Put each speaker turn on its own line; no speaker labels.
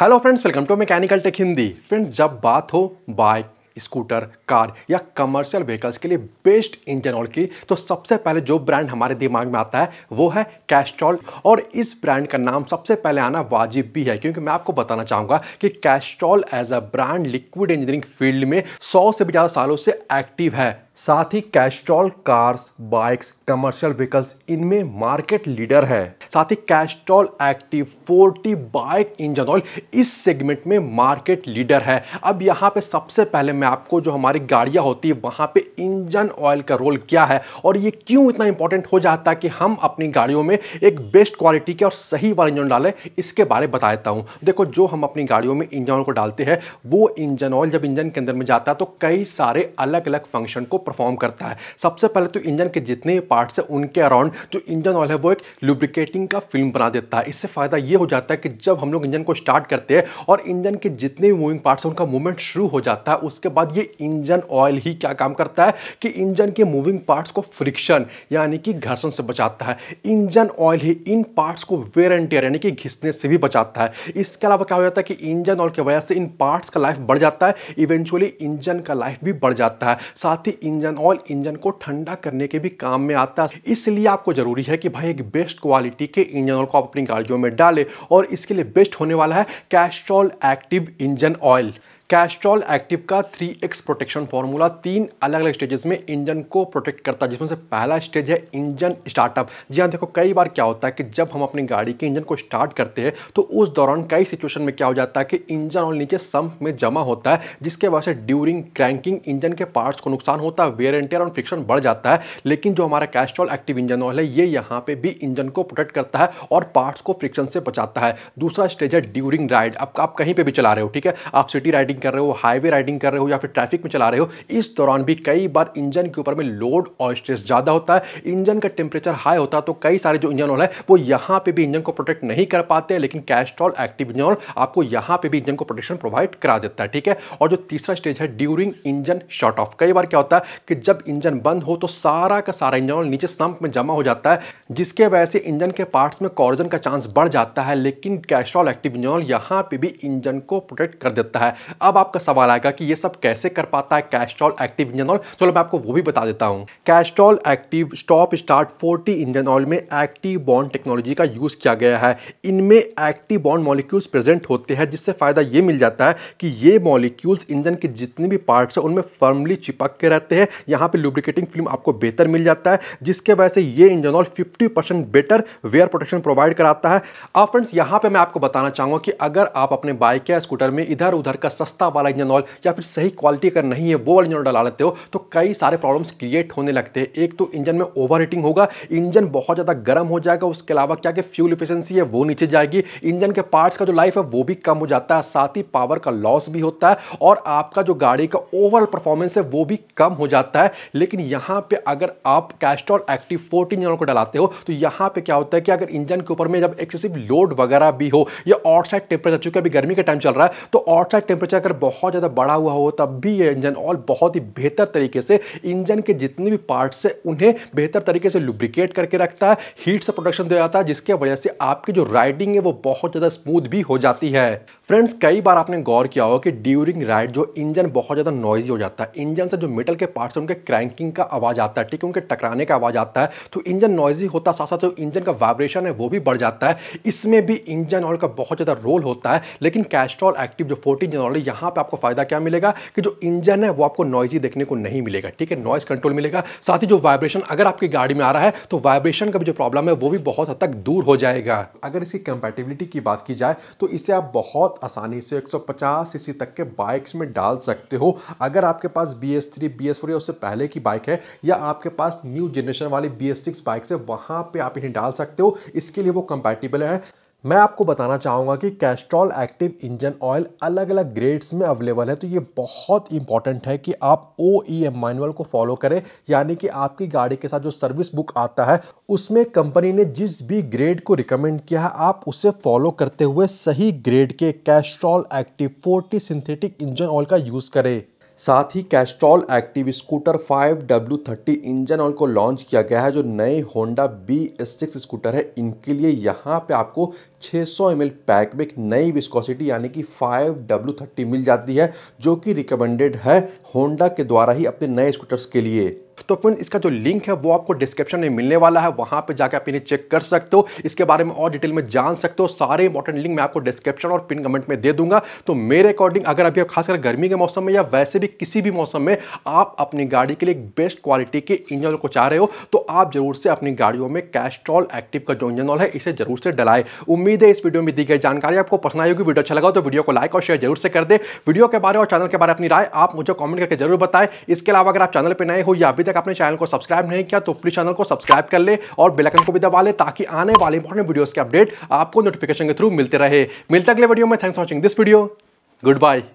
hello friends welcome to mechanical tech Hindi friends जब बात हो बाइक स्कूटर कार या कमर्शियल व्हीकल्स के लिए बेस्ट इंजन ऑयल की तो सबसे पहले जो ब्रांड हमारे दिमाग में आता है वो है कैस्ट्रॉल और इस ब्रांड का नाम सबसे पहले आना वाजिब भी है क्योंकि मैं आपको बताना चाहूँगा कि Castrol as a brand liquid engineering field में सौ से भी ज़्यादा सालों से एक्टिव है साथ ही Castrol cars bikes commercial vehicles इनमें मार्केट लीडर है साथ ही Castrol Activ 40 bike engine oil इस सेगमेंट में मार्केट लीडर है अब यहाँ पे सबसे पहले मैं आपको जो हमारी गाड़ियाँ होती है वहाँ पे इंजन ऑयल का रोल क्या है और ये क्यों इतना इंपॉर्टेंट हो जाता है कि हम अपनी गाड़ियों में एक बेस्ट क्वालिटी के और सही वाला इंजन डालें इसके बारे में बता देता हूँ देखो जो हम अपनी गाड़ियों में इंजन ऑयल को डालते हैं वो इंजन ऑयल जब इंजन के अंदर में जाता है तो कई सारे अलग अलग फंक्शन को परफॉर्म करता है सबसे पहले तो इंजन के जितने भी पार्ट्स हैं उनके अराउंड जो इंजन ऑयल है वो एक लुब्रिकेटिंग का फिल्म बना देता है इससे फ़ायदा ये हो जाता है कि जब हम लोग इंजन को स्टार्ट करते हैं और इंजन के जितने भी मूविंग पार्ट्स हैं उनका मूवमेंट शुरू हो जाता है उसके बाद ये इंजन ऑयल ही क्या काम करता है कि इंजन के मूविंग पार्ट्स को फ्रिक्शन यानी कि घर्षण से बचाता है इंजन ऑयल ही इन पार्ट्स को वेयर एंड टेयर यानी कि घिसने से भी बचाता है इसके अलावा क्या हो जाता है कि इंजन ऑयल की वजह से इन पार्ट्स का लाइफ बढ़ जाता है इवेंचुअली इंजन का लाइफ भी बढ़ जाता है साथ ही इंजन ऑयल इंजन को ठंडा करने के भी काम में आता है इसलिए आपको जरूरी है कि भाई एक बेस्ट क्वालिटी के इंजन ऑयल को आप अपनी गाड़ियों में डालें और इसके लिए बेस्ट होने वाला है Castrol Activ engine oil Castrol Activ का थ्री एक्स प्रोटेक्शन फार्मूला तीन अलग अलग स्टेजेस में इंजन को प्रोटेक्ट करता है जिसमें से पहला स्टेज है इंजन स्टार्टअप जी हाँ देखो कई बार क्या होता है कि जब हम अपनी गाड़ी के इंजन को स्टार्ट करते हैं तो उस दौरान कई सिचुएशन में क्या हो जाता है कि इंजन और नीचे संप में जमा होता है जिसके वजह से ड्यूरिंग क्रैंकिंग इंजन के पार्ट्स को नुकसान होता है वेयर एंड टेयर और फ्रिक्शन बढ़ जाता है लेकिन जो हमारा कैस्ट्रॉल एक्टिव इंजन ऑयल है ये यहाँ पर भी इंजन को प्रोटेक्ट करता है और पार्ट्स को फ्रिक्शन से बचाता है दूसरा स्टेज है ड्यूरिंग राइड अब आप कहीं पर भी चला रहे हो ठीक है आप सिटी राइडिंग राइडिंग कर रहे हो हाईवे राइडिंग कर रहे हो या फिर ट्रैफिक में चला रहे हो इस दौरान भी कई बार इंजन के ऊपर में लोड और स्ट्रेस ज़्यादा होता है इंजन का टेम्परेचर हाई होता है तो कई सारे जो इंजन ऑल है वो यहाँ पर भी इंजन को प्रोटेक्ट नहीं कर पाते हैं लेकिन कैस्ट्रॉल एक्टिव इंजन ऑयल आपको यहाँ पर भी इंजन को प्रोटेक्शन प्रोवाइड करा देता है ठीक है और जो तीसरा स्टेज है ड्यूरिंग इंजन शॉर्ट ऑफ कई बार क्या होता है कि जब इंजन बंद हो तो सारा का सारा इंजन ऑल नीचे संप में जमा हो जाता है जिसके वजह से इंजन के पार्ट्स में कॉर्जन का चांस बढ़ जाता है लेकिन कैस्ट्रॉल एक्टिव इंजन ऑल यहाँ पर भी इंजन को प्रोटेक्ट कर देता है अब आपका सवाल आएगा कि ये सब कैसे कर पाता है कैस्ट्रॉल एक्टिव इंजन ऑयल चलो मैं आपको वो भी बता देता हूँ Castrol Activ stop start forty engine oil में एक्टिव बॉन्ड टेक्नोलॉजी का यूज़ किया गया है इनमें एक्टिव बॉन्ड मॉलिक्यूल्स प्रेजेंट होते हैं जिससे फ़ायदा ये मिल जाता है कि ये मॉलिक्यूल्स इंजन के जितने भी पार्ट्स हैं उनमें फर्मली चिपक के रहते हैं यहाँ पर लुब्रिकेटिंग फिल्म आपको बेहतर मिल जाता है जिसके वजह से ये engine oil fifty better wear protection provide कराता है अब फ्रेंड्स यहाँ पर मैं आपको बताना चाहूँगा कि अगर आप अपने बाइक या स्कूटर में इधर उधर का सस्ता सस्ता वाला इंजन ऑयल या फिर सही क्वालिटी का नहीं है वो वाला इंजन ऑयल डाला लेते हो तो कई सारे प्रॉब्लम्स क्रिएट होने लगते हैं एक तो इंजन में ओवर होगा इंजन बहुत ज़्यादा गर्म हो जाएगा उसके अलावा क्या कि फ्यूल इफिशेंसी है वो नीचे जाएगी इंजन के पार्ट्स का जो लाइफ है वो भी कम हो जाता है साथ ही पावर का लॉस भी होता है और आपका जो गाड़ी का ओवरऑल परफॉर्मेंस है वो भी कम हो जाता है लेकिन यहाँ पर अगर आप कैस्ट्रॉल एक्टिव फोर्टीन इंजन को डलाते हो तो यहाँ पर क्या होता है कि अगर इंजन के ऊपर में जब एक्सेसिव लोड वगैरह भी हो या आउटसाइड टेम्परेचर चूंकि अभी गर्मी का टाइम चल रहा है तो आउटसाइड टेम्परेचर अगर बहुत ज़्यादा बड़ा हुआ हो तब भी ये इंजन ऑयल बहुत ही बेहतर तरीके से इंजन के जितने भी पार्ट्स है उन्हें बेहतर तरीके से लुब्रिकेट करके रखता है हीट से प्रोडक्शन दिया जाता है जिसके वजह से आपकी जो राइडिंग है वो बहुत ज़्यादा स्मूथ भी हो जाती है फ्रेंड्स कई बार आपने गौर किया होगा कि ड्यूरिंग राइड जो इंजन बहुत ज़्यादा नॉइजी हो जाता है इंजन से जो मेटल के पार्ट्स हैं उनके क्रैंकिंग का आवाज़ आता है ठीक है उनके टकराने का आवाज़ आता है तो इंजन नॉइजी होता साथ साथ जो इंजन का वाइब्रेशन है वो भी बढ़ जाता है इसमें भी इंजन ऑयल का बहुत ज़्यादा रोल होता है लेकिन कैस्ट्रॉल एक्टिव जो फोर्टीन जनवरी यहाँ यहाँ पे आपको फ़ायदा क्या मिलेगा कि जो इंजन है वो आपको नॉइजी देखने को नहीं मिलेगा ठीक है नॉइज कंट्रोल मिलेगा साथ ही जो वाइब्रेशन अगर आपकी गाड़ी में आ रहा है तो वाइब्रेशन का भी जो प्रॉब्लम है वो भी बहुत हद तक दूर हो जाएगा अगर इसकी कंपेटिबिलिटी की बात की जाए तो इसे आप बहुत आसानी से एक सौ तक के बाइक्स में डाल सकते हो अगर आपके पास B S three B S four या उससे पहले की बाइक है या आपके पास न्यू जनरेशन वाली बी एस सिक्स बाइक है वहाँ पर आप इन्हें डाल सकते हो इसके लिए वो कंपेटिबल है मैं आपको बताना चाहूँगा कि कैस्ट्रॉल एक्टिव इंजन ऑयल अलग अलग ग्रेड्स में अवेलेबल है तो ये बहुत इंपॉर्टेंट है कि आप ओ ई एम मैनुअल को फॉलो करें यानी कि आपकी गाड़ी के साथ जो सर्विस बुक आता है उसमें कंपनी ने जिस भी ग्रेड को रिकमेंड किया है आप उसे फॉलो करते हुए सही ग्रेड के Castrol Activ forty synthetic engine oil का यूज़ करें साथ ही Castrol Activ scooter 5W30 engine oil को लॉन्च किया गया है जो नए होंडा बी सिक्स स्कूटर है इनके लिए यहाँ पे आपको 600 एम पैक में एक नई विस्कोसिटी यानी कि 5W30 मिल जाती है जो कि रिकमेंडेड है होंडा के द्वारा ही अपने नए स्कूटर्स के लिए तो फ्रेंड इसका जो लिंक है वो आपको डिस्क्रिप्शन में मिलने वाला है वहां पे जाकर आप इन्हें चेक कर सकते हो इसके बारे में और डिटेल में जान सकते हो सारे इंपॉर्टेंट लिंक मैं आपको डिस्क्रिप्शन और पिन कमेंट में दे दूंगा तो मेरे अकॉर्डिंग अगर अभी आप खासकर गर्मी के मौसम में या वैसे भी किसी भी मौसम में आप अपनी गाड़ी के लिए बेस्ट क्वालिटी के इंजन को चाह रहे हो तो आप जरूर से अपनी गाड़ियों में कैस्ट्रॉल एक्टिव का जो इंजन ऑल है इसे जरूर से डलाए उम्मीद उम्मीद है इस वीडियो में दी गई जानकारी आपको पसंद आई होगी वीडियो अच्छा लगा तो वीडियो को लाइक और शेयर जरूर से कर दे वीडियो के बारे और चैनल के बारे में अपनी राय आप मुझे कमेंट करके जरूर बताएं इसके अलावा अगर आप चैनल पर नए हो या अभी तक आपने चैनल को सब्सक्राइब नहीं किया तो प्लीज चैनल को सब्सक्राइब कर ले और बिलकन को भी दबा ले ताकि आने वाले इंपॉर्टेंट वीडियोज़ के अपडेट आपको नोटिफिकेशन के थ्रू मिलते रहे मिलते अगले वीडियो में thanks watching this video good bye